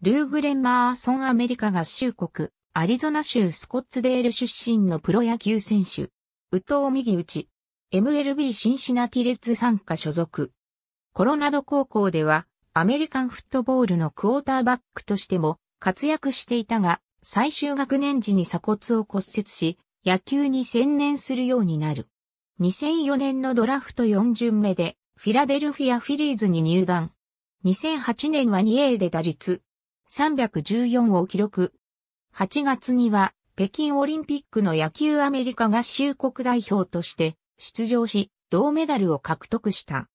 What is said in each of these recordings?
ルーグレン・マーソンアメリカ合衆国、アリゾナ州スコッツデール出身のプロ野球選手。宇藤右打ち。MLB シンシナティレッツ参加所属。コロナド高校では、アメリカンフットボールのクォーターバックとしても活躍していたが、最終学年時に鎖骨を骨折し、野球に専念するようになる。2004年のドラフト4巡目で、フィラデルフィア・フィリーズに入団。2008年は 2A で打率314を記録。8月には、北京オリンピックの野球アメリカ合衆国代表として出場し、銅メダルを獲得した。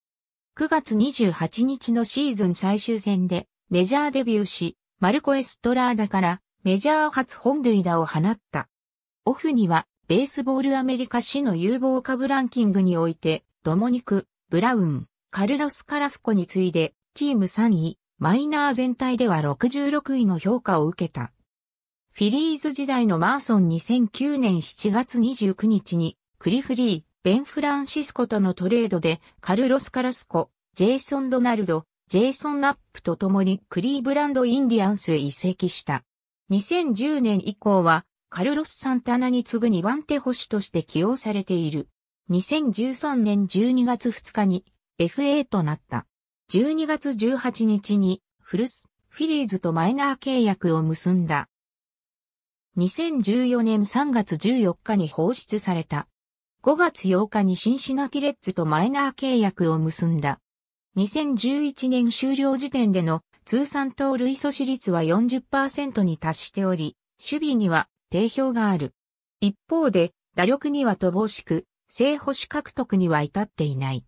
9月28日のシーズン最終戦でメジャーデビューし、マルコ・エストラーダからメジャー初本塁打を放った。オフには、ベースボールアメリカ市の有望株ランキングにおいて、ドモニク、ブラウン、カルロス・カラスコに次いで、チーム3位、マイナー全体では66位の評価を受けた。フィリーズ時代のマーソン2009年7月29日に、クリフリー、ベン・フランシスコとのトレードで、カルロス・カラスコ、ジェイソン・ドナルド、ジェイソン・ナップと共にクリーブランド・インディアンスへ移籍した。2010年以降は、カルロス・サンタナに次ぐ2番手保守として起用されている。2013年12月2日に FA となった。12月18日にフルス、フィリーズとマイナー契約を結んだ。2014年3月14日に放出された。5月8日にシンシナティレッツとマイナー契約を結んだ。2011年終了時点での通算盗塁阻止率は40%に達しており、守備には定評がある。一方で、打力には乏しく、正捕手獲得には至っていない。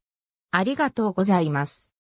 ありがとうございます。